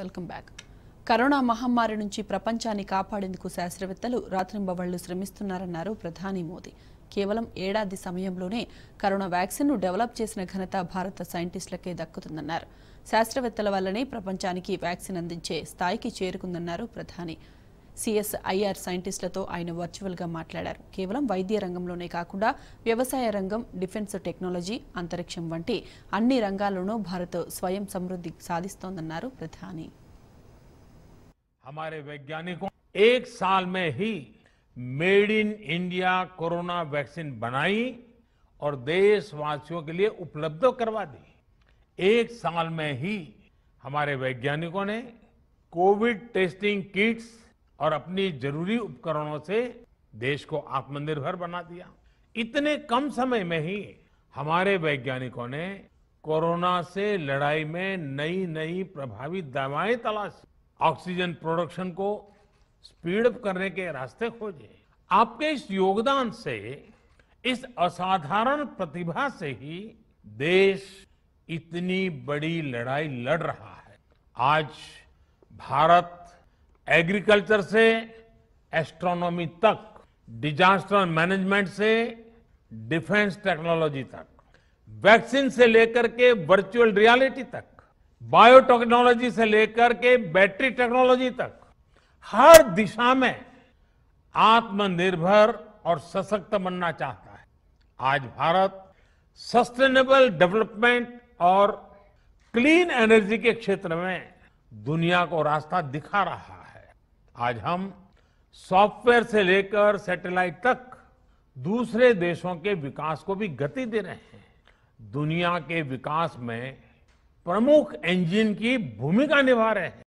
welcome back corona మహమ్మారి నుంచి ప్రపంచాన్ని కాపాడేందుకు శాస్త్రవేత్తలు రాత్రింబవళ్లు శ్రమిస్తున్నారన్నారు ప్రధాని మోదీ కేవలం ఏడాది సమయంలోనే కరోనా వ్యాక్సిన్ను డెవలప్ చేసిన ఘనత భారత సైంటిస్టులకే దక్కుతుందన్నారు శాస్త్రవేత్తల వల్లనే ప్రపంచానికి వ్యాక్సిన్ అందించే స్థాయికి చేరుకుందన్నారు ప్రధాని సిఎస్ఐఆర్ సైంటిస్టులతో ఆయన వర్చువల్గా మాట్లాడారు కేవలం వైద్య రంగంలోనే కాకుండా వ్యవసాయ రంగం డిఫెన్స్ టెక్నాలజీ అంతరిక్షం వంటి అన్ని రంగాల్లోనూ భారత్ స్వయం సమృద్ధి సాధిస్తోందన్నారు ప్రధాని हमारे वैज्ञानिकों एक साल में ही made in India corona vaccine बनाई और देशवासियों के लिए उपलब्ध करवा दी एक साल में ही हमारे वैज्ञानिकों ने कोविड टेस्टिंग किट्स और अपनी जरूरी उपकरणों से देश को आत्मनिर्भर बना दिया इतने कम समय में ही हमारे वैज्ञानिकों ने कोरोना से लड़ाई में नई नई प्रभावी दवाएं तलाश ऑक्सीजन प्रोडक्शन को स्पीड अप करने के रास्ते खोजे आपके इस योगदान से इस असाधारण प्रतिभा से ही देश इतनी बड़ी लड़ाई लड़ रहा है आज भारत एग्रीकल्चर से एस्ट्रोनॉमी तक डिजास्टर मैनेजमेंट से डिफेंस टेक्नोलॉजी तक वैक्सीन से लेकर के वर्चुअल रियलिटी तक बायोटेक्नोलॉजी से लेकर के बैटरी टेक्नोलॉजी तक हर दिशा में आत्मनिर्भर और सशक्त बनना चाहता है आज भारत सस्टेनेबल डेवलपमेंट और क्लीन एनर्जी के क्षेत्र में दुनिया को रास्ता दिखा रहा है आज हम सॉफ्टवेयर से लेकर सैटेलाइट तक दूसरे देशों के विकास को भी गति दे रहे हैं दुनिया के विकास में प्रमुख इंजन की भूमिका निभा रहे हैं